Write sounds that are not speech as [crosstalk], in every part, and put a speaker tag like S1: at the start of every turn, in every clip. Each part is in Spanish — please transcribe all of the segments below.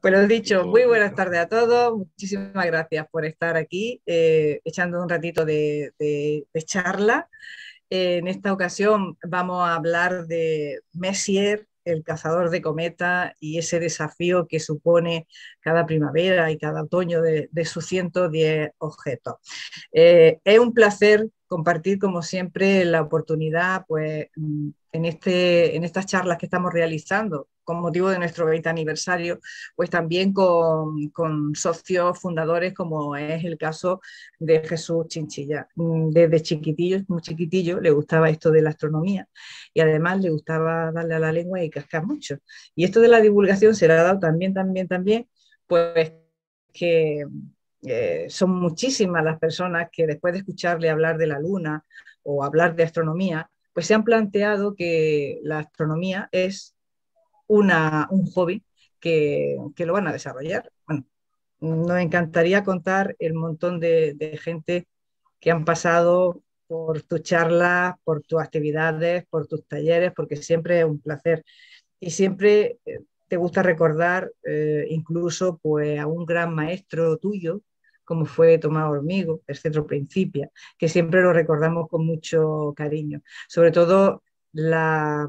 S1: Pues dicho, muy buenas tardes a todos. Muchísimas gracias por estar aquí eh, echando un ratito de, charla. Eh, en esta ocasión vamos a hablar de Messier, el cazador de cometa, y ese desafío que supone cada primavera y cada otoño de, sus 110 objetos. Eh, es un placer compartir, como siempre, la oportunidad pues, mm, en, este, en estas charlas que estamos realizando con motivo de nuestro 20 aniversario, pues también con, con socios fundadores, como es el caso de Jesús Chinchilla. Mm, desde chiquitillo, muy chiquitillo, le gustaba esto de la astronomía y además le gustaba darle a la lengua y cascar mucho. Y esto de la divulgación se le ha dado también, también, también, pues que eh, son muchísimas las personas que después de escucharle hablar de la luna o hablar de astronomía, pues se han planteado que la astronomía es un hobby que, lo van a desarrollar. Bueno, nos encantaría contar el montón de, gente que han pasado por tus charlas, por tus actividades, por tus talleres, porque siempre es un placer. Y siempre eh, te gusta recordar eh, incluso pues, a un gran maestro tuyo como fue Tomás Hormigo, el Centro Principia, que siempre lo recordamos con mucho cariño. Sobre todo la,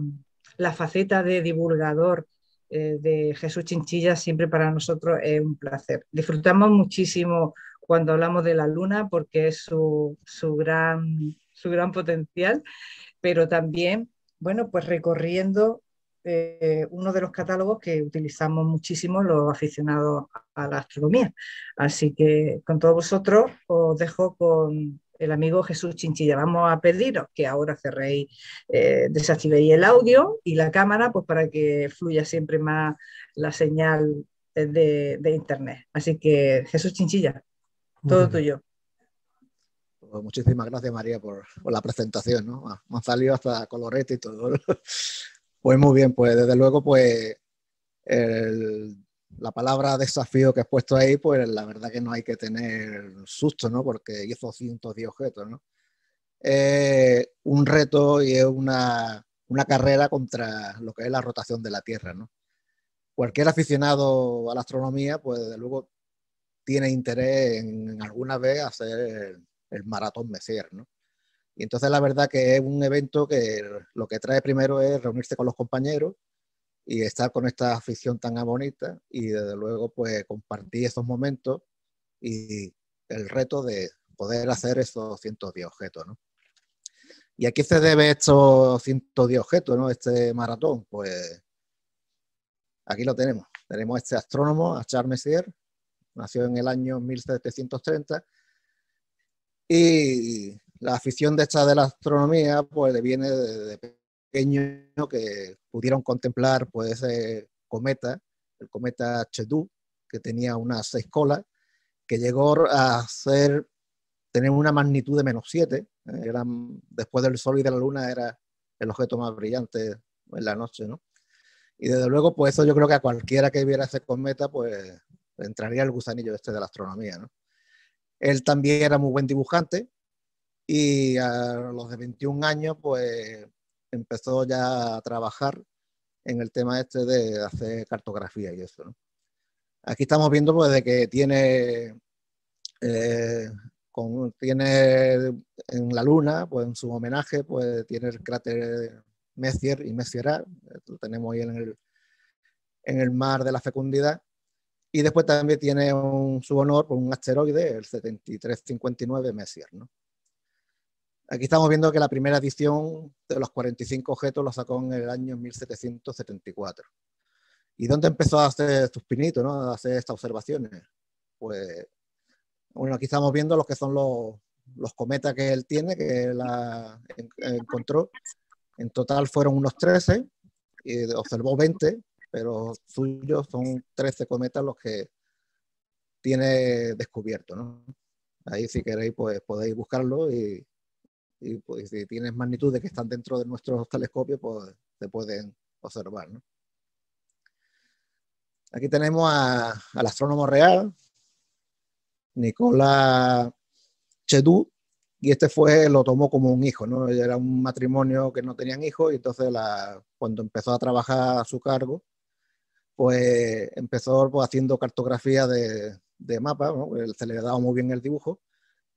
S1: faceta de divulgador eh, de Jesús Chinchilla siempre para nosotros es un placer. Disfrutamos muchísimo cuando hablamos de la luna porque es su, gran, su gran potencial, pero también, bueno, pues recorriendo eh, uno de los catálogos que utilizamos muchísimo los aficionados a la astronomía. Así que con todos vosotros os dejo con el amigo Jesús Chinchilla. Vamos a pediros que ahora cerréis, eh, desactivéis el audio y la cámara, pues para que fluya siempre más la señal de, Internet. Así que Jesús Chinchilla, todo tuyo.
S2: Pues, muchísimas gracias María por, la presentación, ¿no? Me han salido hasta colorete y todo. Pues muy bien, pues desde luego, pues la palabra desafío que has puesto ahí, pues la verdad que no hay que tener susto, ¿no? Porque hizo cientos de objetos, ¿no? Eh, un reto y es una, carrera contra lo que es la rotación de la Tierra, ¿no? Cualquier aficionado a la astronomía, pues desde luego tiene interés en, alguna vez hacer el, el maratón Messier, ¿no? entonces la verdad que es un evento que lo que trae primero es reunirse con los compañeros y estar con esta afición tan bonita y desde luego pues compartir esos momentos y el reto de poder hacer esos 110 objetos, ¿no? ¿Y aquí se debe estos 110 objetos, ¿no? este maratón? Pues aquí lo tenemos. Tenemos este astrónomo, a Charles Messier, nació en el año 1730 y la afición de esta de la astronomía, pues le viene de pequeño que pudieron contemplar pues ese cometa, el cometa Chedú, que tenía unas seis colas, que llegó a ser, tener una magnitud de menos siete, eh, era, después del Sol y de la Luna era el objeto más brillante en la noche, ¿no? Y desde luego, pues eso yo creo que a cualquiera que viera ese cometa, pues entraría el gusanillo este de la astronomía, ¿no? Él también era muy buen dibujante, y a los de 21 años, pues empezó ya a trabajar en el tema este de hacer cartografía y eso. Aquí estamos viendo pues de que tiene, eh, tiene en la luna, pues en su homenaje, pues tiene el cráter Messier y Messier lo tenemos ahí en el, mar de la fecundidad. Y después también tiene un, su honor por un asteroide, el 7359 Messier. ¿no? Aquí estamos viendo que la primera edición de los 45 objetos lo sacó en el año 1774. ¿Y dónde empezó a hacer sus pinitos, ¿no? a hacer estas observaciones? Pues, bueno, aquí estamos viendo los que son los, cometas que él tiene, que él encontró. En total fueron unos 13, y observó 20, pero suyos son 13 cometas los que tiene descubierto. Ahí si queréis pues podéis buscarlo y y pues, si tienes magnitudes que están dentro de nuestros telescopios, pues se pueden observar. ¿no? Aquí tenemos al astrónomo real, Nicolás Chedú, y este fue, lo tomó como un hijo, ¿no? Era un matrimonio que no tenían hijos, y entonces cuando empezó a trabajar a su cargo, pues empezó pues, haciendo cartografía de, mapa, mapas, se le daba muy bien el dibujo,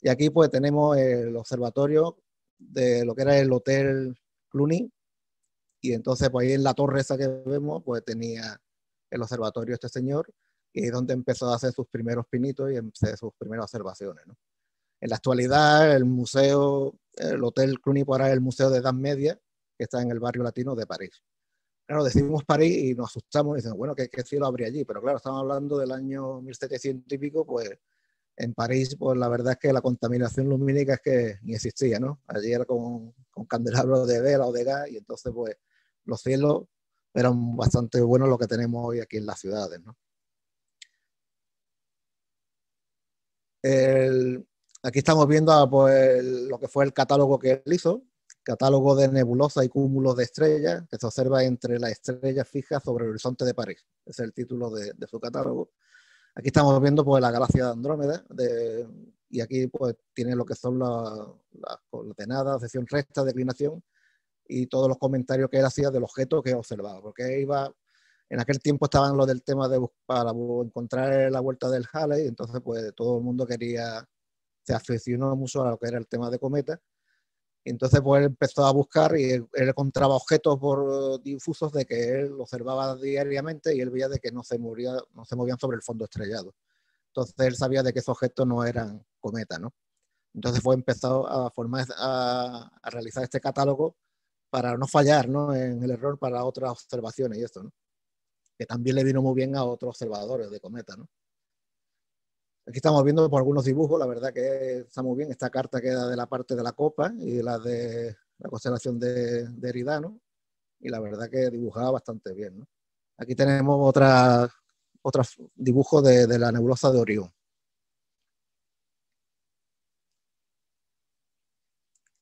S2: y aquí pues tenemos el observatorio de lo que era el Hotel Cluny. Y entonces, pues ahí en la torre esa que vemos, pues tenía el observatorio este señor, y es donde empezó a hacer sus primeros pinitos y hacer sus primeras observaciones. ¿no? En la actualidad, el museo, el Hotel Cluny pues, es el Museo de Edad Media, que está en el barrio latino de París. Claro, decimos París y nos asustamos y dicen, bueno, ¿qué, qué cielo habría allí? Pero claro, estamos hablando del año 1700 y pico, pues en París, pues la verdad es que la contaminación lumínica es que ni existía, ¿no? Allí era con, candelabros de vela o de gas y entonces pues los cielos eran bastante buenos lo que tenemos hoy aquí en las ciudades, ¿no? aquí estamos viendo ah, pues, lo que fue el catálogo que él hizo, catálogo de nebulosas y cúmulos de estrellas que se observa entre las estrellas fijas sobre el horizonte de París. Ese es el título de su catálogo. Aquí estamos viendo pues, la galaxia de Andrómeda y aquí pues, tiene lo que son las la coordenadas, sección recta, declinación y todos los comentarios que él hacía del objeto que observaba. Porque iba, en aquel tiempo estaban los del tema de para encontrar la vuelta del Halley, entonces pues todo el mundo quería, se aficionó mucho a lo que era el tema de cometas entonces pues él empezó a buscar y él, encontraba objetos por eh, difusos de que él observaba diariamente y él veía de que no se, movía no se movían sobre el fondo estrellado. Entonces él sabía de que esos objetos no eran cometas, ¿no? Entonces fue empezado a formar, a, a, realizar este catálogo para no fallar ¿no? en el error para otras observaciones y esto, ¿no? Que también le vino muy bien a otros observadores de cometas, ¿no? Aquí estamos viendo por algunos dibujos, la verdad que está muy bien. Esta carta queda de la parte de la copa y la de la constelación de, de Eridano. Y la verdad que dibujaba bastante bien. Aquí tenemos otro dibujo de, la nebulosa de Orión.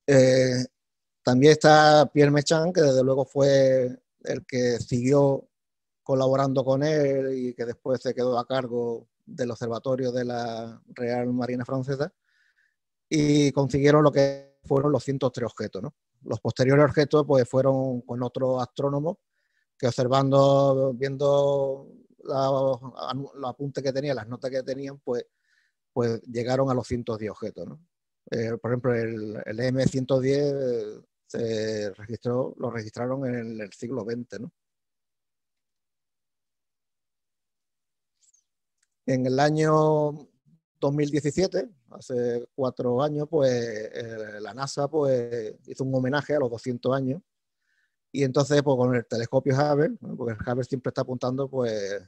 S2: Eh, también está Pierre Mechan, que desde luego fue el que siguió colaborando con él y que después se quedó a cargo del observatorio de la Real Marina Francesa y consiguieron lo que fueron los 103 objetos. ¿no? Los posteriores objetos pues, fueron con otro astrónomo, que observando, viendo los apuntes que tenían, las notas que tenían, pues, pues llegaron a los 110 objetos. ¿no? Eh, por ejemplo, el, el M110 eh, se registró, lo registraron en el siglo XX, ¿no? En el año 2017, hace cuatro años, pues eh, la NASA pues, hizo un homenaje a los 200 años y entonces pues, con el telescopio Hubble, porque el Hubble siempre está apuntando pues,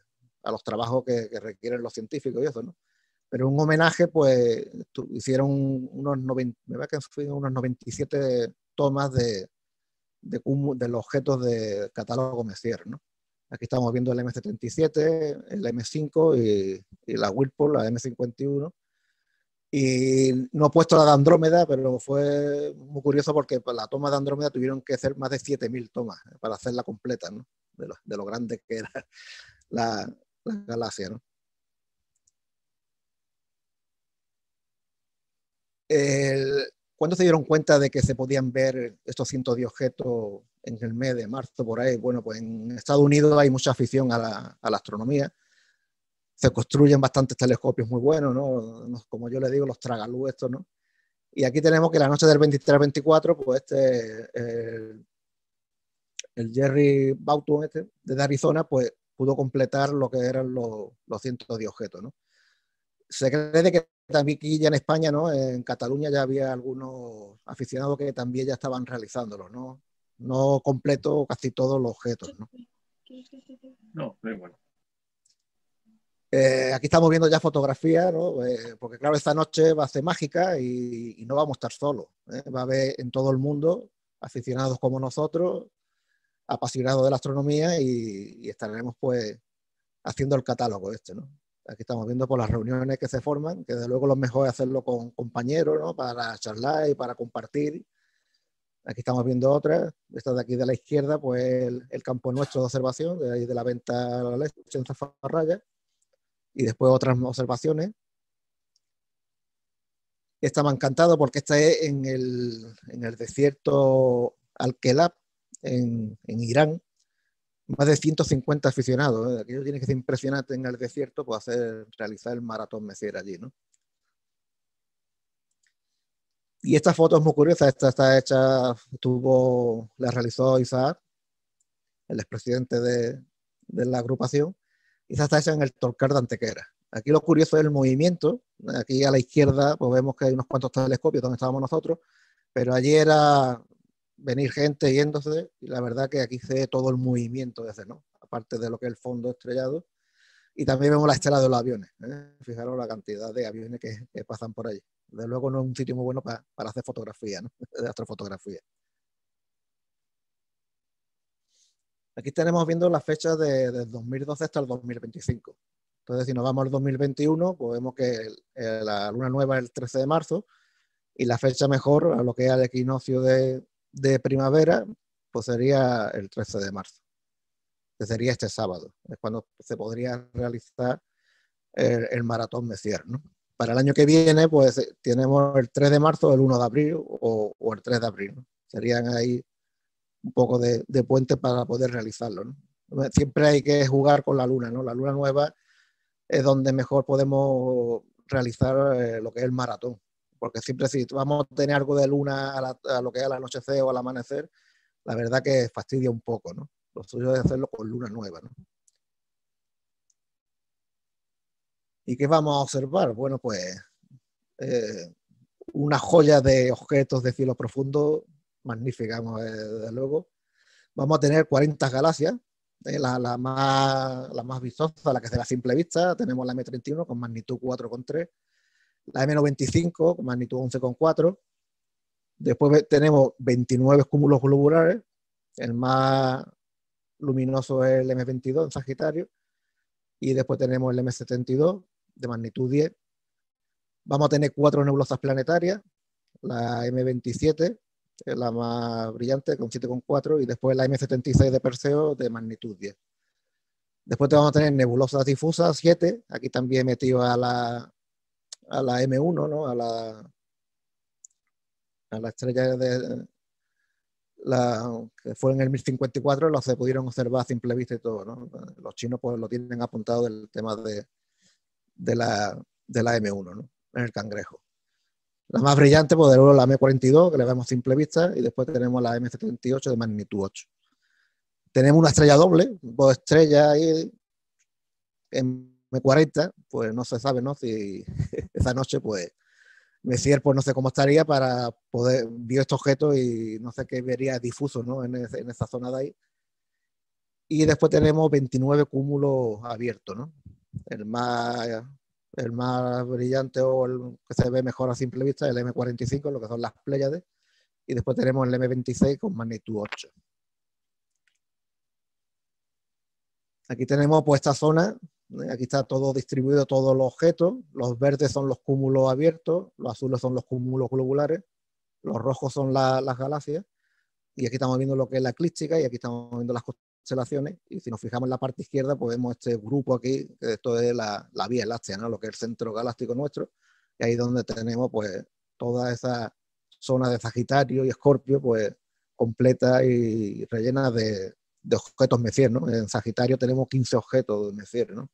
S2: a los trabajos que, requieren los científicos y eso, ¿no? Pero un homenaje, pues hicieron unos, 90, que unos 97 tomas de, de, los objetos de catálogo Messier, ¿no? Aquí estamos viendo el m 37 el M5 y, la Whirlpool, la M51. Y no he puesto la de Andrómeda, pero fue muy curioso porque la toma de Andrómeda tuvieron que hacer más de 7.000 tomas para hacerla completa, ¿no? de, lo, grande que era la, galaxia. El, ¿Cuándo se dieron cuenta de que se podían ver estos cientos de objetos en el mes de marzo por ahí? Bueno, pues en Estados Unidos hay mucha afición a la, astronomía. Se construyen bastantes telescopios muy buenos, ¿no? Como yo le digo, los tragalú ¿no? Y aquí tenemos que la noche del 23-24, pues este, eh, el, Jerry Bauton este, de Arizona, pues pudo completar lo que eran los cientos de objetos, ¿no? Se cree que también aquí ya en España, ¿no? En Cataluña ya había algunos aficionados que también ya estaban realizándolo, ¿no? No completo casi todos los objetos, ¿no? No, bueno. Eh, aquí estamos viendo ya fotografías, ¿no? Eh, porque claro, esta noche va a ser mágica y, no vamos a estar solos. ¿eh? Va a haber en todo el mundo aficionados como nosotros, apasionados de la astronomía y, y estaremos pues haciendo el catálogo este, ¿no? Aquí estamos viendo por las reuniones que se forman, que de luego lo mejor es hacerlo con compañeros, ¿no? Para charlar y para compartir. Aquí estamos viendo otras. Esta de aquí de la izquierda, pues el, campo nuestro de observación, de, ahí de la venta a la leche en Zafarraya. Y después otras observaciones. Esta me encantado porque esta es en el, desierto Al-Kelab, en Irán más de 150 aficionados. Aquí ¿eh? Aquello tiene que ser impresionante en el desierto para pues, hacer, realizar el maratón Messier allí, ¿no? Y esta foto es muy curiosa, esta está hecha, tuvo, la realizó Isaac, el expresidente de, de la agrupación, y esta está hecha en el Torcar de Antequera. Aquí lo curioso es el movimiento, aquí a la izquierda pues vemos que hay unos cuantos telescopios donde estábamos nosotros, pero allí era venir gente yéndose y la verdad que aquí se ve todo el movimiento desde, ¿no? Aparte de lo que es el fondo estrellado. Y también vemos la estela de los aviones. ¿eh? Fijaros la cantidad de aviones que, pasan por allí. de luego no es un sitio muy bueno para, hacer fotografía, [laughs] De astrofotografía. Aquí tenemos viendo la fecha de, 2012 hasta el 2025. Entonces, si nos vamos al 2021, pues vemos que la luna nueva es el 13 de marzo y la fecha mejor a lo que es el equinoccio de, de primavera, pues sería el 13 de marzo, que sería este sábado, es cuando se podría realizar el, maratón Messier, Para el año que viene, pues eh, tenemos el 3 de marzo, el 1 de abril o, el 3 de abril. Serían ahí un poco de, puente para poder realizarlo. Siempre hay que jugar con la luna, ¿no? La luna nueva es donde mejor podemos realizar eh, lo que es el maratón porque siempre si vamos a tener algo de luna a, lo que es al anochecer o al amanecer, la verdad que fastidia un poco, ¿no? Lo suyo es hacerlo con luna nueva, ¿Y qué vamos a observar? Bueno, pues eh, una joya de objetos de cielo profundo, magnífica, desde luego. Vamos a tener 40 galaxias, ¿eh? más, la más vistosa, la que es de la simple vista. Tenemos la M31 con magnitud 4,3 la M95, magnitud 11,4. Después tenemos 29 cúmulos globulares, el más luminoso es el M22 en Sagitario. Y después tenemos el M72 de magnitud 10. Vamos a tener cuatro nebulosas planetarias, la M27, la más brillante con 7,4, y después la M76 de Perseo de magnitud 10. Después te vamos a tener nebulosas difusas 7, aquí también metido a la a la M1, A la, a la estrella de la, que fue en el 1054, los se pudieron observar a simple vista y todo, Los chinos pues lo tienen apuntado del tema de, de, la, M1, En el cangrejo. La más brillante, pues la M42, que le vemos a simple vista, y después tenemos la M78 de magnitud 8. Tenemos una estrella doble, dos estrellas ahí en m 40, pues no se sabe, ¿no? Si [laughs] esa noche, pues, Messier, pues no sé cómo estaría para poder, vio este objeto y no sé qué vería difuso, ¿no? En, esa zona de ahí.
S1: Y después tenemos
S2: 29 cúmulos abiertos, ¿no? El más, el más brillante o el que se ve mejor a simple vista, el M45, lo que son las Pléyades. Y después tenemos el M26 con magnitud 8. Aquí tenemos pues esta zona Aquí está todo distribuido, todos los objetos. Los verdes son los cúmulos abiertos, los azules son los cúmulos globulares, los rojos son las galaxias. Y aquí estamos viendo lo que es la eclíptica y aquí estamos viendo las constelaciones. Y si nos fijamos en la parte izquierda, pues vemos este grupo aquí, que esto es la, Vía Láctea, lo que es el centro galáctico nuestro. Y ahí es donde tenemos pues toda esa zona de Sagitario y Escorpio, pues completa y rellena de, de objetos Messier, ¿no? En Sagitario tenemos 15 objetos de ¿no?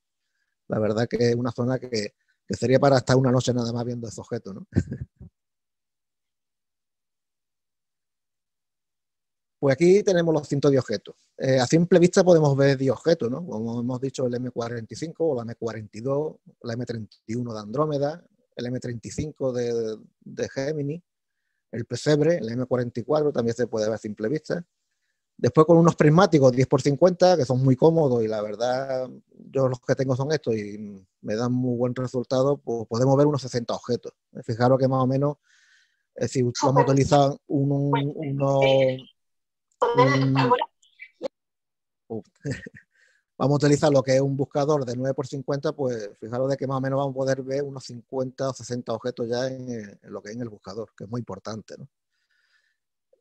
S2: La verdad que es una zona que, sería para estar una noche nada más viendo esos objetos, ¿no? [laughs] Pues aquí tenemos los de objetos. Eh, a simple vista podemos ver 10 objetos, ¿no? Como hemos dicho, el M45 o la M42, la M31 de Andrómeda, el M35 de, de el pesebre, el M44 también se puede ver a simple vista. Después con unos prismáticos 10x50 que son muy cómodos y la verdad yo los que tengo son estos y me dan muy buen resultado, pues podemos ver unos 60 objetos. Fijaros que más o menos eh, si vamos a utilizar uno, eh, [laughs] vamos a utilizar lo que es un buscador de 9x50, pues fijaros de que más o menos vamos a poder ver unos 50 o 60 objetos ya en, lo que es en el buscador, que es muy importante. ¿no?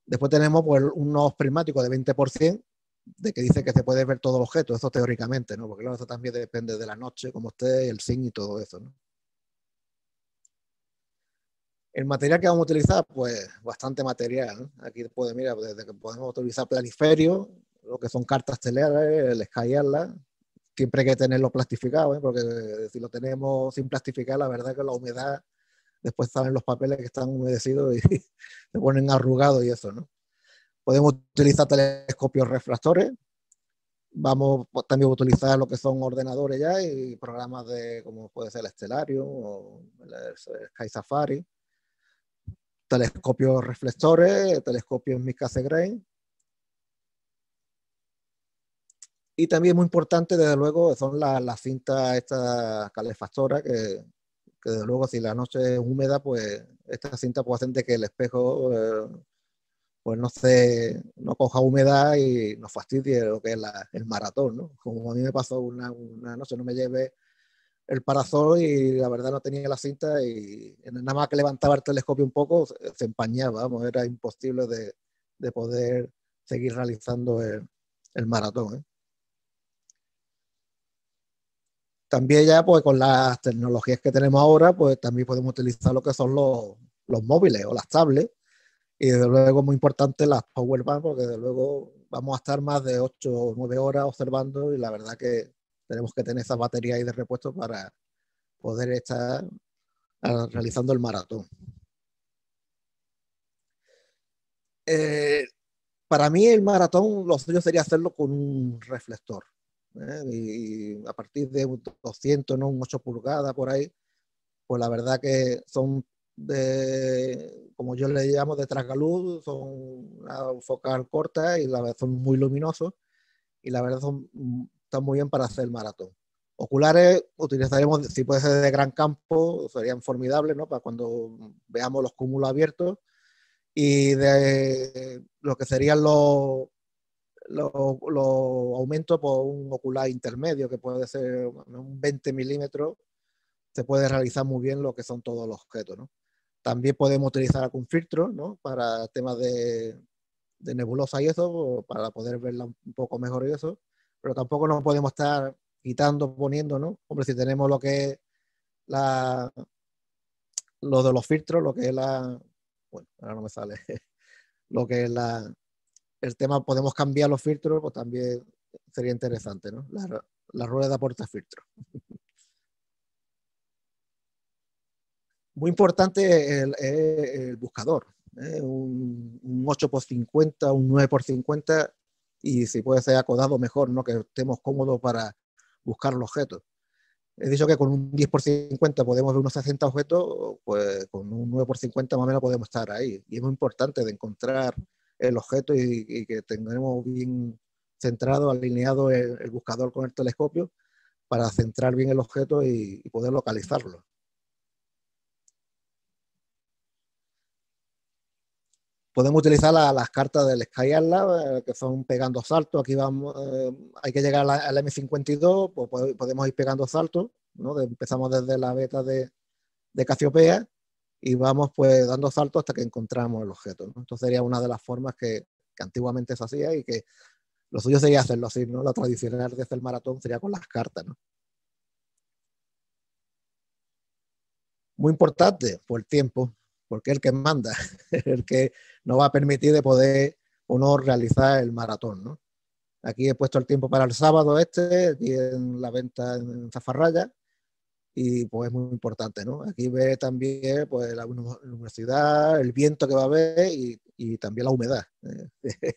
S2: Después tenemos pues, unos prismáticos de 20% de que dice que se puede ver todo el objeto, eso teóricamente, ¿no? Porque claro, eso también depende de la noche, como esté, el zinc y todo eso, El material que vamos a utilizar, pues bastante material. Aquí puede, mira, pues, desde que podemos utilizar planiferio, lo que son cartas telares, el SkyArla, siempre hay que tenerlo plastificado, ¿eh? porque eh, si lo tenemos sin plastificar, la verdad es que la humedad después salen los papeles que están humedecidos y [laughs] se ponen arrugados y eso, ¿no? Podemos utilizar telescopios refractores, vamos también a utilizar lo que son ordenadores ya y programas de como puede ser el Stellarium o el Sky Safari, telescopios reflectores, telescopios Mikase Grain. Y también muy importante, desde luego, son las cintas estas calefactoras que que desde luego si la noche es húmeda, pues esta cinta puede hacer que el espejo eh, pues no se no coja humedad y nos fastidie lo que es el maratón, ¿no? Como a mí me pasó una, noche, no me llevé el parasol y la verdad no tenía la cinta y nada más que levantaba el telescopio un poco se empañaba, era imposible de, poder seguir realizando el, el maratón. ¿eh? También ya, pues con las tecnologías que tenemos ahora, pues también podemos utilizar lo que son los, móviles o las tablets. Y desde luego, muy importante, las power porque desde luego vamos a estar más de 8 o 9 horas observando y la verdad que tenemos que tener esas baterías ahí de repuesto para poder estar ah, realizando el maratón. Eh, para mí el maratón, lo suyo sería hacerlo con un reflector. ¿eh? y, a partir de 200, ¿no? 8 pulgadas por ahí, pues la verdad que son, de, como yo le llamo, de tragaluz, son una focal corta y la verdad son muy luminosos y la verdad son, están muy bien para hacer el maratón. Oculares utilizaremos, si puede ser de gran campo, serían formidables, ¿no? Para cuando veamos los cúmulos abiertos. Y de lo que serían los, lo, lo, aumento por un ocular intermedio, que puede ser un 20 milímetros, se puede realizar muy bien lo que son todos los objetos. ¿no? También podemos utilizar algún filtro ¿no? para temas de, de nebulosa y eso, para poder verla un poco mejor y eso, pero tampoco nos podemos estar quitando, poniendo, ¿no? Hombre, si tenemos lo que es la, lo de los filtros, lo que es la, bueno, ahora no me sale, [laughs] lo que es la, el tema podemos cambiar los filtros, pues también sería interesante, ¿no? La, rueda de aporta filtros. Muy importante el, eh, el, buscador, ¿eh? un, 8x50, un 9x50 y si puede ser acodado mejor, ¿no? que estemos cómodos para buscar los objetos. He dicho que con un 10 x 50 podemos ver unos 60 objetos, pues con un 9 x 50 más o menos podemos estar ahí. Y es muy importante de encontrar el objeto y, que tengamos bien centrado, alineado el, buscador con el telescopio para centrar bien el objeto y, poder localizarlo. podemos utilizar las cartas del Sky Atlas, eh, que son pegando saltos. Aquí vamos, eh, hay que llegar al M52, pues, pues, podemos ir pegando saltos. empezamos desde la beta de, de y vamos pues dando saltos hasta que encontramos el objeto. ¿no? Entonces sería una de las formas que, antiguamente se hacía y que lo suyo sería hacerlo así, ¿no? La tradicional hacer el maratón sería con las cartas, ¿no? Muy importante por el tiempo, porque el que manda, [laughs] el que nos va a permitir de poder o no realizar el maratón, ¿no? Aquí he puesto el tiempo para el sábado este, aquí en la venta en Zafarraya, y pues es muy importante, ¿no? Aquí ve también pues la luminosidad, el viento que va a haber y, y también la humedad. ¿eh? [laughs]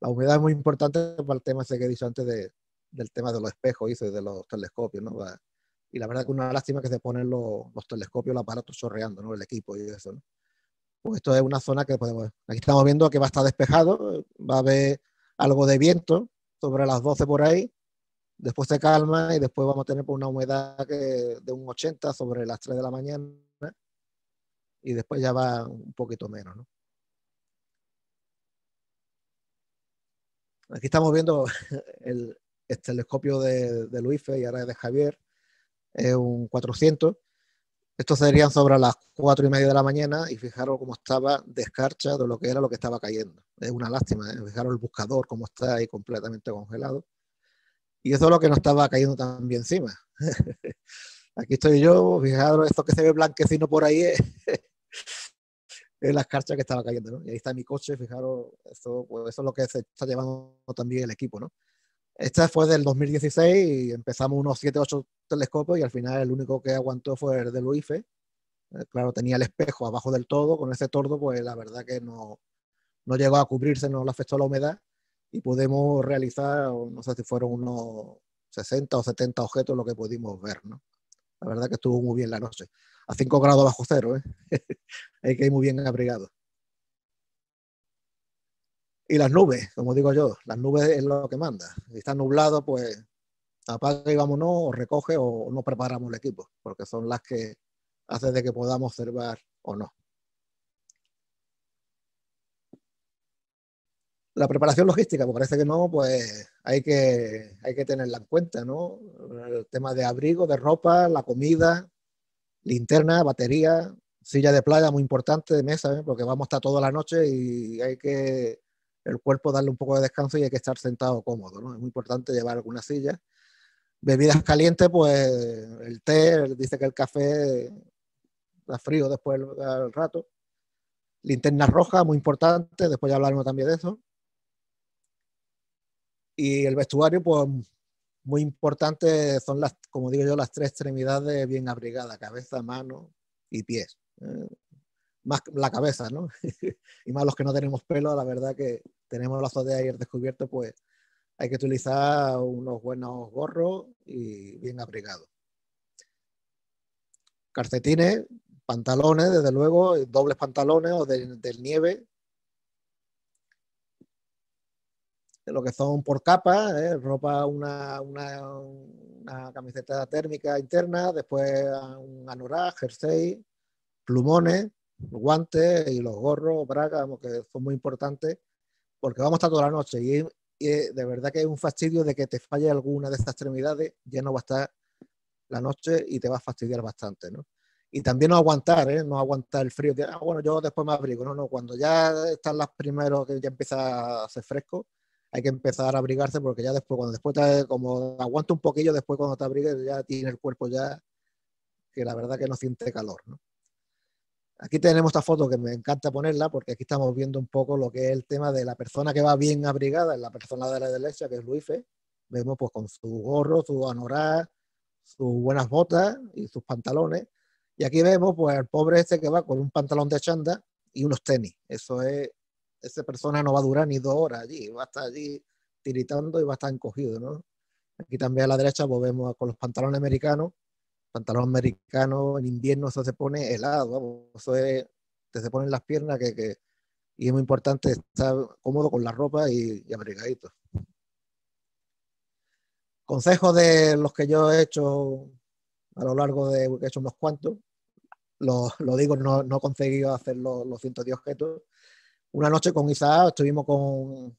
S2: la humedad es muy importante para el tema ese que he dicho antes de, del tema de los espejos y de los telescopios, ¿no? Y la verdad que una lástima que se ponen los, los telescopios, los aparatos chorreando, ¿no? El equipo y eso, ¿no? Pues esto es una zona que podemos... aquí estamos viendo que va a estar despejado, va a haber algo de viento sobre las 12 por ahí, después se calma y después vamos a tener pues, una humedad de un 80 sobre las 3 de la mañana y después ya va un poquito menos. Aquí estamos viendo [laughs] el, telescopio de, de Luife y ahora de Javier, es un 400. Estos serían sobre las 4 y media de la mañana y fijaros cómo estaba descarcha de lo que era lo que estaba cayendo. Es una lástima, ¿eh? fijaros el buscador cómo está ahí completamente congelado. Y eso es lo que nos estaba cayendo también encima. [laughs] Aquí estoy yo, fijaros, esto que se ve blanquecino por ahí eh, [laughs] es, la las que estaba cayendo, Y ahí está mi coche, fijaros, pues eso, es lo que se está llevando también el equipo, ¿no? Esta fue del 2016 y empezamos unos 7, 8 telescopios y al final el único que aguantó fue el de Luife. Eh, claro, tenía el espejo abajo del todo, con ese tordo, pues la verdad que no, no llegó a cubrirse, no le afectó la humedad y podemos realizar, no sé si fueron unos 60 o 70 objetos lo que pudimos ver, ¿no? La verdad que estuvo muy bien la noche. A 5 grados bajo cero, ¿eh? [laughs] Hay que ir muy bien abrigado. Y las nubes, como digo yo, las nubes es lo que manda. Si está nublado, pues apaga y vámonos, o recoge, o no preparamos el equipo, porque son las que hacen de que podamos observar o no. La preparación logística, pues parece que no, pues hay que, que tenerla en cuenta, ¿no? El tema de abrigo, de ropa, la comida, linterna, batería, silla de playa muy importante de mesa, ¿eh? porque vamos a estar toda la noche y hay que el cuerpo darle un poco de descanso y hay que estar sentado cómodo, ¿no? Es muy importante llevar alguna silla. Bebidas calientes, pues el té, dice que el café da frío después del rato. Linterna roja, muy importante, después ya hablaremos también de eso. Y el vestuario, pues muy importante son las, como digo yo, las tres extremidades bien abrigadas, cabeza, mano y pies. ¿eh? más la cabeza, ¿no? [laughs] y más los que no tenemos pelo, la verdad que tenemos la ojos de ayer descubierto, pues hay que utilizar unos buenos gorros y bien abrigados. Calcetines, pantalones, desde luego, dobles pantalones o del de nieve, lo que son por capas, ¿eh? ropa, una, camiseta térmica interna, después un anorak, jersey, plumones, guantes y los gorros, bragas, que son muy importantes, porque vamos a estar toda la noche y, de verdad que es un fastidio de que te falle alguna de estas extremidades, ya no va a estar la noche y te va a fastidiar bastante, ¿no? Y también no aguantar, ¿eh? No aguantar el frío. Ah, bueno, yo después me abrigo. No, no, cuando ya están las primeras, que ya empieza a hacer fresco, hay que empezar a abrigarse porque ya después, cuando después te, como aguanta un poquillo, después cuando te abrigues ya tiene el cuerpo ya que la verdad que no siente calor. ¿no? Aquí tenemos esta foto que me encanta ponerla porque aquí estamos viendo un poco lo que es el tema de la persona que va bien abrigada, la persona de la derecha que es Luife, vemos pues con su gorro, su anorak, sus buenas botas y sus pantalones. Y aquí vemos pues al pobre este que va con un pantalón de chanda y unos tenis. Eso es esa persona no va a durar ni dos horas allí, va a estar allí tiritando y va a estar encogido, ¿no? Aquí también a la derecha volvemos con los pantalones americanos. pantalones americanos en invierno eso se pone helado, te se ponen las piernas que, y es muy importante estar cómodo con la ropa y, abrigadito. Consejos de los que yo he hecho a lo largo de, he hecho unos cuantos, lo, digo, no, he conseguido hacer los, los de objetos, una noche con Isaac estuvimos con,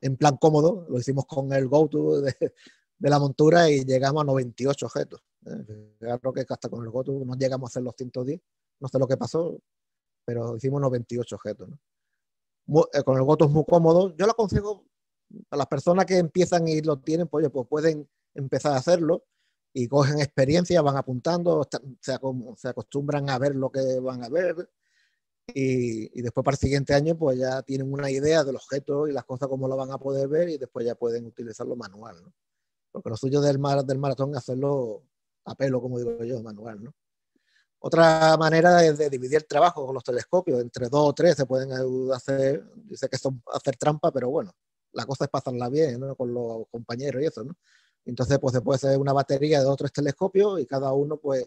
S2: en plan cómodo, lo hicimos con el GoTo de, de la montura y llegamos a 98 objetos. ¿eh? Claro que hasta con el GoTo no llegamos a hacer los 110, no sé lo que pasó, pero hicimos 98 objetos. Eh, con el GoTo es muy cómodo. Yo lo aconsejo a las personas que empiezan y lo tienen, pues, pues pueden empezar a hacerlo y cogen experiencia, van apuntando, se, acostumbran a ver lo que van a ver, y, después para el siguiente año pues ya tienen una idea del objeto y las cosas como lo van a poder ver y después ya pueden utilizarlo manual, ¿no? Porque lo suyo del, mar, del maratón es hacerlo a pelo, como digo yo, manual, ¿no? Otra manera es de dividir el trabajo con los telescopios, entre dos o tres se pueden hacer, dice que son hacer trampa, pero bueno, la cosa es pasarla bien con los compañeros y eso, ¿no? Entonces, pues se puede hacer una batería de otros tres telescopios y cada uno, pues,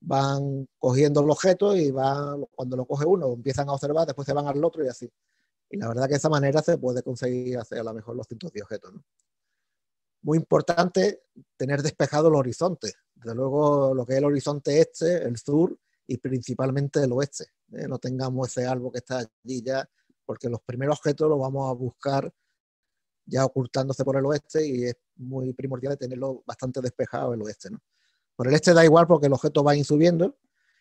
S2: van cogiendo los objetos y van, cuando lo coge uno empiezan a observar, después se van al otro y así. Y la verdad que de esa manera se puede conseguir hacer a lo mejor los cientos de objetos. ¿no? Muy importante tener despejado el horizonte. Desde luego lo que es el horizonte este, el sur y principalmente el oeste. ¿eh? No tengamos ese algo que está allí ya, porque los primeros objetos los vamos a buscar ya ocultándose por el oeste y es muy primordial tenerlo bastante despejado el oeste. ¿no? Por el este da igual porque los objetos ir subiendo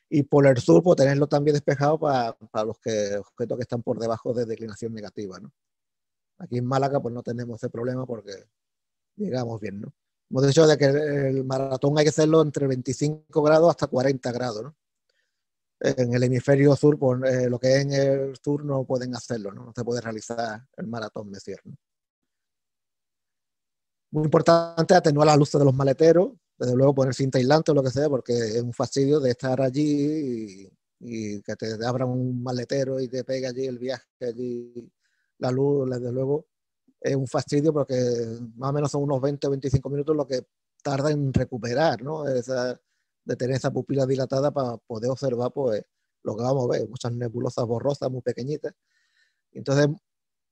S2: y por el sur pues tenerlo también despejado para, los objetos que están por debajo de declinación negativa. Aquí en Málaga pues no tenemos ese problema porque llegamos bien. Hemos dicho de que el maratón hay que hacerlo entre 25 grados hasta 40 grados. En el hemisferio sur, pues, eh, lo que es en el sur no pueden hacerlo, ¿no? se puede realizar el maratón, de cierro. Muy importante atenuar las luces de los maleteros, desde luego poner cinta aislante o lo que sea, porque es un fastidio de estar allí y, que te abra un maletero y te pegue allí el viaje, allí la luz, desde luego es un fastidio porque más o menos son unos 20 o 25 minutos lo que tarda en recuperar, ¿no? de tener esa pupila dilatada para poder observar pues, lo que vamos a ver, muchas nebulosas borrosas muy pequeñitas. Entonces,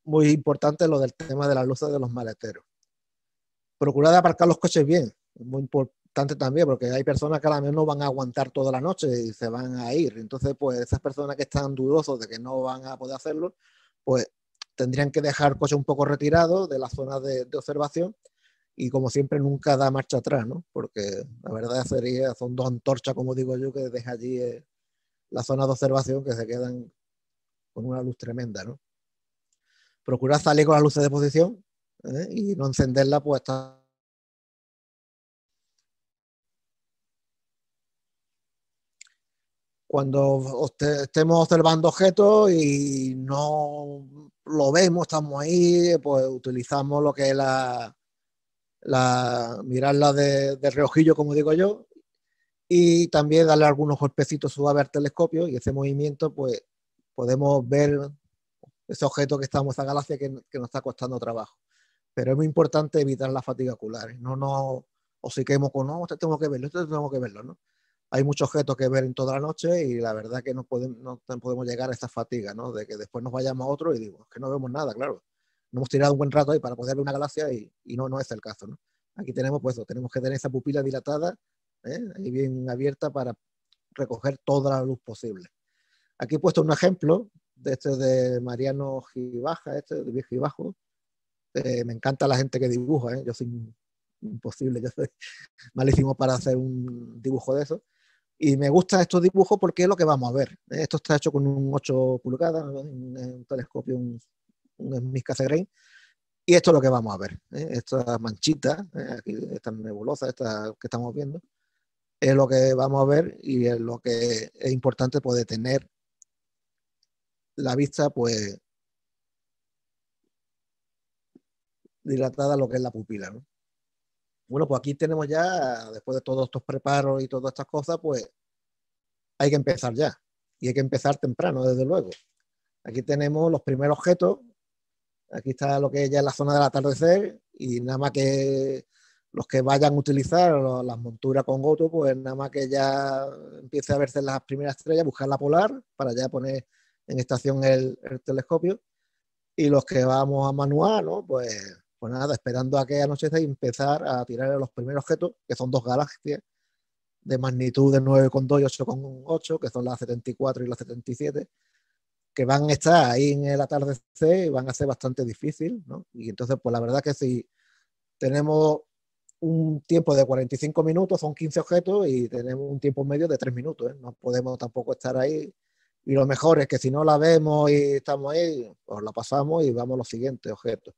S2: muy importante lo del tema de la luz de los maleteros. Procurar aparcar los coches bien, muy importante también, porque hay personas que a lo no van a aguantar toda la noche y se van a ir. Entonces, pues esas personas que están dudosos de que no van a poder hacerlo, pues tendrían que dejar coche un poco retirado de la zona de, observación y como siempre nunca da marcha atrás, ¿no? Porque la verdad sería, son dos antorchas, como digo yo, que deja allí eh, la zona de observación que se quedan con una luz tremenda, ¿no? Procurar salir con las luces de posición ¿eh? y no encenderla pues cuando estemos observando objetos y no lo vemos, estamos ahí, pues utilizamos lo que es la, mirarla de, reojillo, como digo yo, y también darle algunos golpecitos suaves al telescopio y ese movimiento, pues podemos ver ese objeto que estamos, esa galaxia que, nos está costando trabajo. Pero es muy importante evitar la fatiga ocular, no nos hociquemos con, oh, no, esto tengo que verlo, esto tenemos que verlo, ¿no? hay muchos objetos que ver en toda la noche y la verdad que no podemos, podemos llegar a esta fatiga, ¿no? De que después nos vayamos a otro y digo, es que no vemos nada, claro. No hemos tirado un buen rato ahí para poder ver una galaxia y, y no, no es el caso, ¿no? Aquí tenemos, pues, tenemos que tener esa pupila dilatada ¿eh? y bien abierta para recoger toda la luz posible. Aquí he puesto un ejemplo de este de Mariano Gibaja, este de Viejo y Bajo. Eh, me encanta la gente que dibuja, ¿eh? yo soy imposible, yo soy malísimo para hacer un dibujo de eso y me gusta estos dibujos porque es lo que vamos a ver. Esto está hecho con un 8 pulgadas, eh, un, telescopio, un, un Miss Y esto es lo que vamos a ver. ¿eh? Estas manchitas, ¿eh? estas nebulosas esta que estamos viendo, es lo que vamos a ver y es lo que es importante poder tener la vista pues dilatada lo que es la pupila. ¿no? bueno, pues aquí tenemos ya, después de todos estos preparos y todas estas cosas, pues hay que empezar ya. Y hay que empezar temprano, desde luego. Aquí tenemos los primeros objetos. Aquí está lo que ya es la zona del atardecer y nada más que los que vayan a utilizar las monturas con Goto, pues nada más que ya empiece a verse las primeras estrellas, buscar la polar para ya poner en estación el, telescopio. Y los que vamos a manual, Pues pues nada, esperando a que anochece y empezar a tirar los primeros objetos, que son dos galaxias de magnitud de 9,2 y 8,8, que son las 74 y la 77, que van a estar ahí en el atardecer y van a ser bastante difícil, ¿no? Y entonces, pues la verdad que si tenemos un tiempo de 45 minutos, son 15 objetos y tenemos un tiempo medio de 3 minutos, ¿eh? no podemos tampoco estar ahí. Y lo mejor es que si no la vemos y estamos ahí, pues la pasamos y vamos a los siguientes objetos.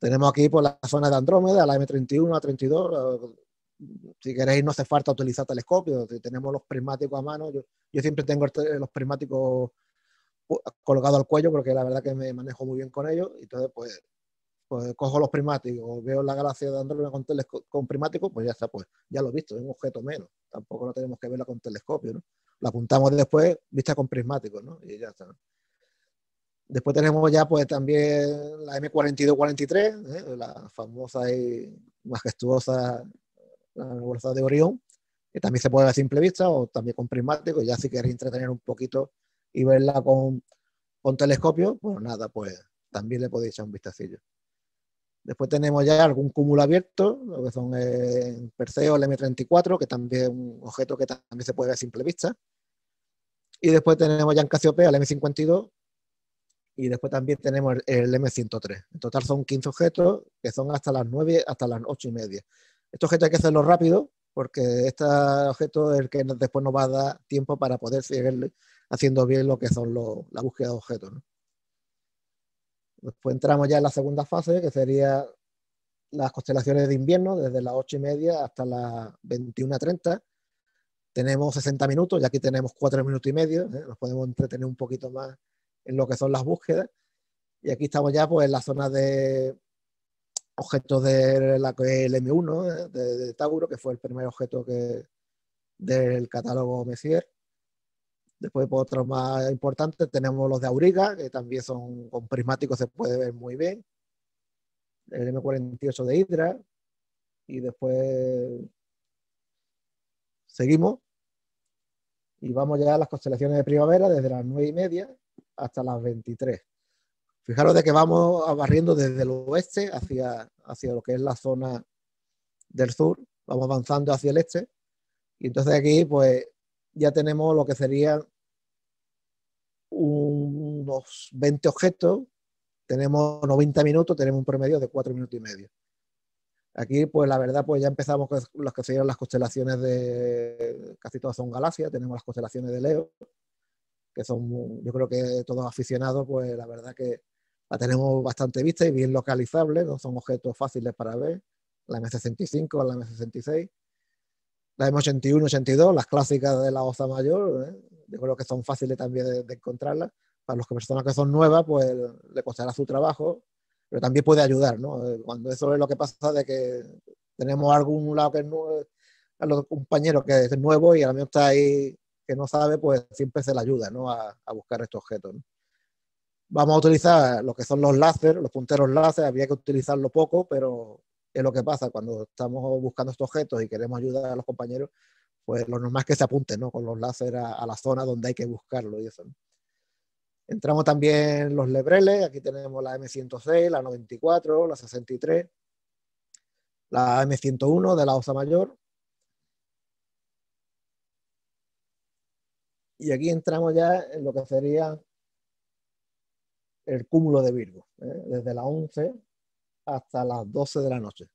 S2: Tenemos aquí por la zona de Andrómeda, la M31, la 32. Si queréis, no hace falta utilizar telescopios. tenemos los prismáticos a mano, yo, siempre tengo los prismáticos colgados al cuello porque la verdad que me manejo muy bien con ellos. Entonces, pues, pues, cojo los prismáticos, veo la galaxia de Andrómeda con, con prismáticos, pues ya está, pues ya lo he visto, es un objeto menos. Tampoco no tenemos que verla con telescopio, ¿no? La apuntamos después, vista con prismáticos, ¿no? Y ya está. Después tenemos ya pues también la M4243, ¿eh? la famosa y majestuosa la nebulosa de Orión, que también se puede ver a simple vista o también con prismático, ya si queréis entretener un poquito y verla con, telescopio, pues nada, pues también le podéis echar un vistacillo. Después tenemos ya algún cúmulo abierto, lo que son el eh, Perseo, el M34, que también es un objeto que también se puede ver a simple vista. Y después tenemos ya en Casiopea el M52, y después también tenemos el, M103. En total son 15 objetos que son hasta las 9, hasta las 8 y media. Estos objetos hay que hacerlo rápido porque este objeto es el que después nos va a dar tiempo para poder seguir haciendo bien lo que son los, la búsqueda de objetos. Después entramos ya en la segunda fase, que sería las constelaciones de invierno, desde las 8 y media hasta las 21.30. Tenemos 60 minutos, y aquí tenemos 4 minutos y medio, ¿eh? nos podemos entretener un poquito más en lo que son las búsquedas. Y aquí estamos ya pues, en la zona de objetos de M1 de, Tauro, que fue el primer objeto que, del catálogo Messier. Después, por pues, otros más importantes, tenemos los de Auriga, que también son con prismáticos, se puede ver muy bien. El M48 de Hydra. Y después seguimos. Y vamos ya a las constelaciones de primavera desde las nueve y media hasta las 23. Fijaros de que vamos barriendo desde el oeste hacia, hacia lo que es la zona del sur, vamos avanzando hacia el este. Y entonces aquí pues ya tenemos lo que serían unos 20 objetos, tenemos 90 minutos, tenemos un promedio de 4 minutos y medio. Aquí, pues la verdad, pues ya empezamos con las que serían las constelaciones de, casi todas son galaxias, tenemos las constelaciones de Leo, son, yo creo que todos aficionados, pues la verdad que la tenemos bastante vista y bien localizable, no son objetos fáciles para ver, la M65, la M66, la M81, 82, las clásicas de la Osa Mayor, ¿eh? yo creo que son fáciles también de, encontrarlas. Para las personas que son nuevas, pues le costará su trabajo, pero también puede ayudar, ¿no? Eh, cuando eso es lo que pasa de que tenemos algún lado que es nuevo, a los compañeros que es nuevo y ahora mismo está ahí no sabe, pues siempre se le ayuda ¿no? a, buscar estos objetos. Vamos a utilizar lo que son los láser, los punteros láser, había que utilizarlo poco, pero es lo que pasa cuando estamos buscando estos objetos y queremos ayudar a los compañeros, pues lo normal es que se apunten con los láser a, la zona donde hay que buscarlo y eso. Entramos también los lebreles, aquí tenemos la M106, la 94, la 63, la M101 de la OSA mayor, Y aquí entramos ya en lo que sería el cúmulo de Virgo, ¿eh? desde las 11 hasta las 12 de la noche.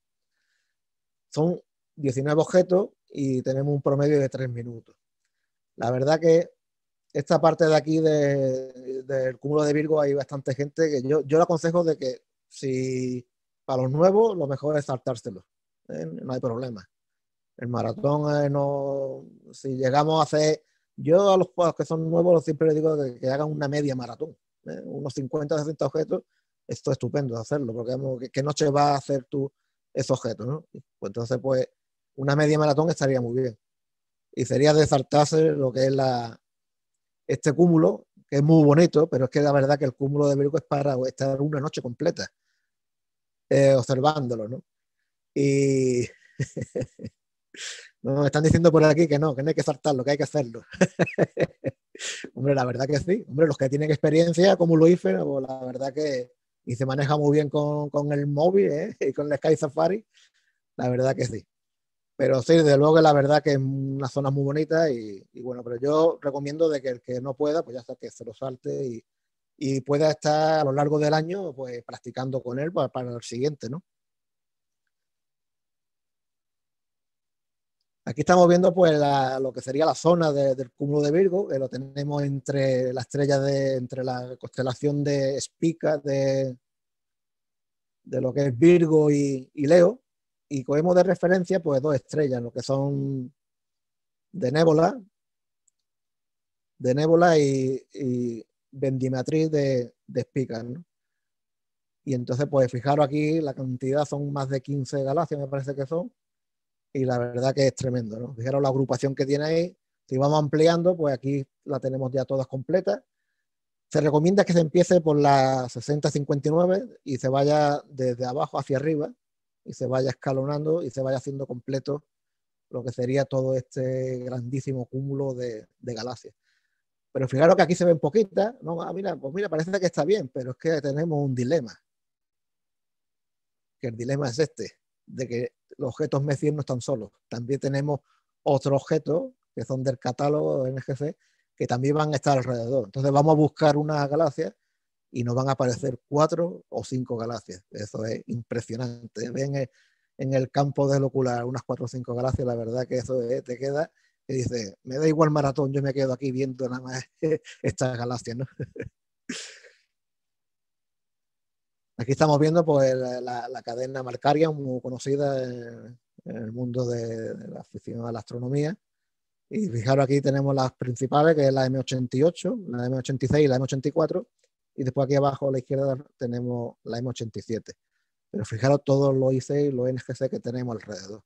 S2: Son 19 objetos y tenemos un promedio de 3 minutos. La verdad que esta parte de aquí del cúmulo de Virgo hay bastante gente que yo, yo le aconsejo de que si para los nuevos lo mejor es saltárselo, ¿eh? no hay problema. El maratón, eh, no, si llegamos a hacer yo a los que son nuevos siempre les digo que, hagan una media maratón, ¿eh? unos 50, 60 objetos. Esto es estupendo hacerlo, porque ¿qué noche va a hacer tú ese objeto? ¿no? Pues, entonces, pues una media maratón estaría muy bien. Y sería de lo que es la, este cúmulo, que es muy bonito, pero es que la verdad que el cúmulo de Virgo es para estar una noche completa eh, observándolo, ¿no? Y, [laughs] No, están diciendo por aquí que no, que no hay que saltarlo, que hay que hacerlo. [laughs] Hombre, la verdad que sí. Hombre, los que tienen experiencia, como lo hice, pues, la verdad que y se maneja muy bien con, el móvil ¿eh? [laughs] y con el Sky Safari, la verdad que sí. Pero sí, desde luego que la verdad que es una zona muy bonita y, bueno, pero yo recomiendo de que el que no pueda, pues ya sea que se lo salte y, pueda estar a lo largo del año pues practicando con él para el siguiente, ¿no? Aquí estamos viendo pues lo que sería la zona del cúmulo de Virgo, que lo tenemos entre la estrella de, entre la constelación de Spica, de, de lo que es Virgo y, Leo, y cogemos de referencia pues dos estrellas, lo que son de Nébola, de y, y Vendimatriz de, Spica, Y entonces, pues fijaros aquí, la cantidad son más de 15 galaxias, me parece que son y la verdad que es tremendo. ¿no? Fijaros la agrupación que tiene ahí, si vamos ampliando, pues aquí la tenemos ya todas completas. Se recomienda que se empiece por la 60-59 y se vaya desde abajo hacia arriba y se vaya escalonando y se vaya haciendo completo lo que sería todo este grandísimo cúmulo de, de galaxias. Pero fijaros que aquí se ven poquitas, ¿no? Ah, mira, pues mira, parece que está bien, pero es que tenemos un dilema. Que el dilema es este de que los objetos Messier no están solos. También tenemos otros objetos que son del catálogo de NGC que también van a estar alrededor. Entonces vamos a buscar una galaxia y nos van a aparecer cuatro o cinco galaxias. Eso es impresionante. Ven eh, en el campo del ocular unas cuatro o cinco galaxias, la verdad que eso eh, te queda y dices, me da igual maratón, yo me quedo aquí viendo nada más [laughs] estas galaxias, ¿no? [laughs] Aquí estamos viendo pues, la, cadena Marcaria, muy conocida en, el mundo de, la afición a la astronomía. Y fijaros, aquí tenemos las principales, que es la M88, la M86 y la M84. Y después aquí abajo a la izquierda tenemos la M87. Pero fijaros todos los IC y los NGC que tenemos alrededor.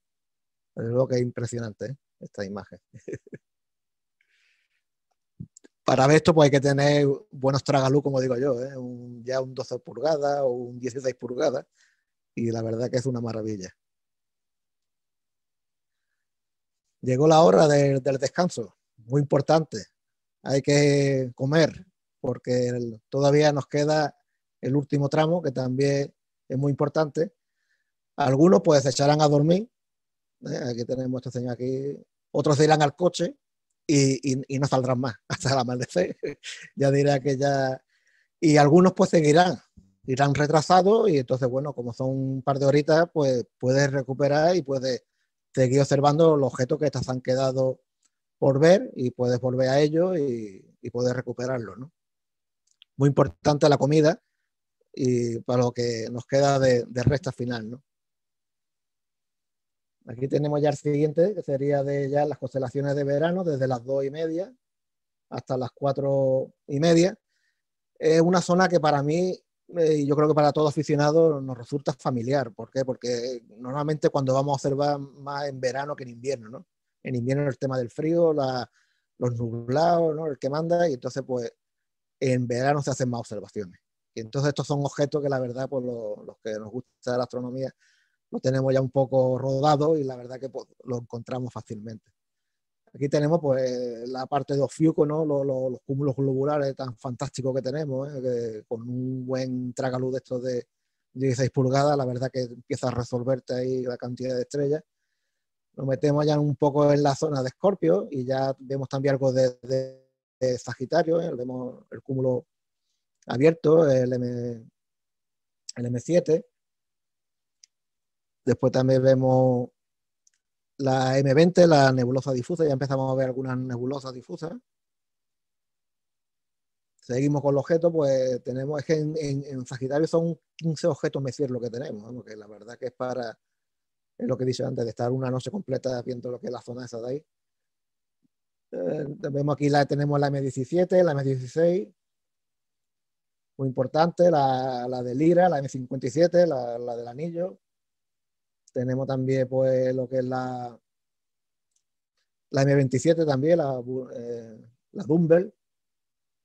S2: Es lo que es impresionante ¿eh? esta imagen. [laughs] para ver esto pues hay que tener buenos tragalú, como digo yo, ¿eh? ya un 12 pulgadas o un 16 pulgadas, y la verdad que es una maravilla. Llegó la hora del descanso, muy importante. Hay que comer, porque todavía nos queda el último tramo, que también es muy importante. Algunos pues se echarán a dormir. ¿eh? Aquí tenemos este señor aquí. Otros irán al coche y, no saldrán más [laughs] hasta el amanecer. ya dirá que ya... Y algunos pues seguirán, irán retrasados y entonces, bueno, como son un par de horitas, pues puedes recuperar y puedes seguir observando los objetos que te han quedado por ver y puedes volver a ellos y, poder puedes recuperarlo, ¿no? Muy importante la comida y para lo que nos queda de, de resta final, ¿no? Aquí tenemos ya el siguiente, que sería de ya las constelaciones de verano, desde las 2 y media hasta las 4 y media. Es una zona que para mí, eh, y yo creo que para todo aficionado, nos resulta familiar. ¿Por qué? Porque normalmente cuando vamos a observar más en verano que en invierno, ¿no? En invierno el tema del frío, los nublados, ¿no? El que manda, y entonces pues en verano se hacen más observaciones. Y entonces estos son objetos que la verdad, pues los, los que nos gusta la astronomía, lo tenemos ya un poco rodado y la verdad que pues, lo encontramos fácilmente. Aquí tenemos pues la parte de Ofiuco, Los, cúmulos globulares tan fantásticos que tenemos, ¿eh? con un buen tragaluz de estos de 16 pulgadas, la verdad que empieza a resolverte ahí la cantidad de estrellas. ...lo metemos ya un poco en la zona de Escorpio y ya vemos también algo de, Sagitario, ¿eh? vemos el cúmulo abierto, el M7 Después también vemos la M20, la nebulosa difusa, ya empezamos a ver algunas nebulosas difusas. Seguimos con los objetos, pues tenemos, es que en, Sagitario son 15 objetos Messier lo que tenemos, porque la verdad que es para, lo que dice antes, de estar una noche completa viendo lo que es la zona esa de ahí. Eh, vemos aquí la, tenemos la M17, la M16, muy importante, la, la de Lira, la M57, la, la del anillo, tenemos también pues lo que es la, la M27 también, la, eh, Dumbbell.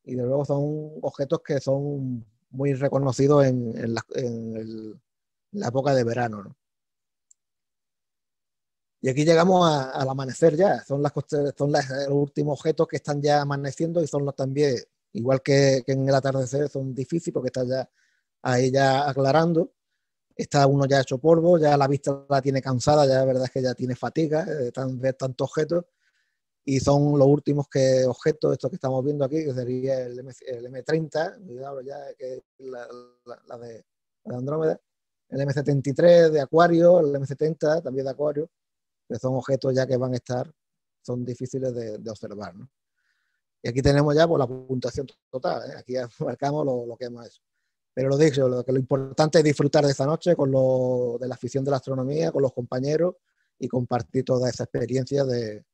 S2: Y de luego son objetos que son muy reconocidos en, la, época de verano. Y aquí llegamos al amanecer ya. Son, las, son eh, los últimos objetos que están ya amaneciendo y son los también, igual que, en el atardecer, son difíciles porque están ya ahí ya aclarando está uno ya hecho polvo, ya la vista la tiene cansada, ya la verdad es que ya tiene fatiga eh, de ver tantos objetos. Y son los últimos que, objetos, estos que estamos viendo aquí, que sería el, M, 30 ya que la, de, Andrómeda, el M73 de Acuario, el M70 también de Acuario, que son objetos ya que van a estar, son difíciles de, observar. Y aquí tenemos ya pues, la puntuación total, ¿eh? aquí [laughs] marcamos lo que hemos hecho. Pero lo digo lo, que lo importante es disfrutar de esta noche con de la afición de la astronomía, con los compañeros y compartir toda esa experiencia de,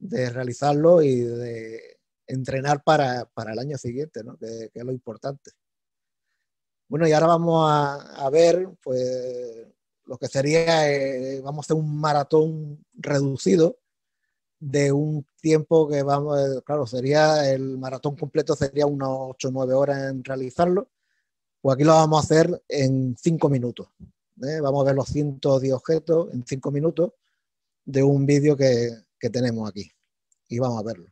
S2: realizarlo y de entrenar para, el año siguiente, que, es lo importante. Bueno, y ahora vamos a, ver pues, lo que sería, eh, vamos a hacer un maratón reducido de un tiempo que vamos, eh, claro, sería el maratón completo, sería unas 8 o 9 horas en realizarlo pues aquí lo vamos a hacer en cinco minutos. ¿eh? Vamos a ver los cientos objetos en cinco minutos de un vídeo que tenemos aquí. Y vamos a verlo.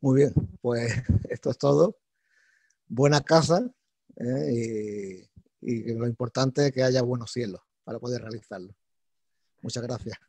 S2: Muy bien, pues [laughs] esto es todo. Buena casa eh, y lo importante es que haya buenos cielos para poder realizarlo.
S1: Muchas gracias.